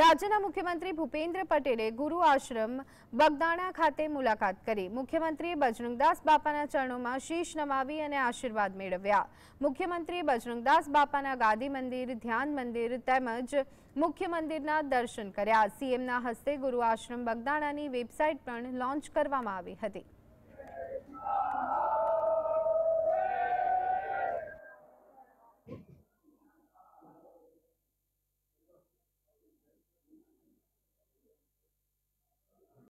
રાજ્યના મુખ્યમંત્રી ભૂપેન્દ્ર પટેલે ગુરુ આશ્રમ બગદાણા ખાતે મુલાકાત કરી મુખ્યમંત્રીએ બજરંગદાસ બાપાના ચરણોમાં શીશ નમાવી અને આશીર્વાદ મેળવ્યા મુખ્યમંત્રીએ બજરંગદાસ બાપાના ગાદી મંદિર ધ્યાન મંદિર તેમજ મુખ્ય મંદિરના દર્શન કર્યા સીએમના હસ્તે ગુરુ આશ્રમ બગદાણાની વેબસાઇટ પણ લોન્ચ કરવામાં આવી હતી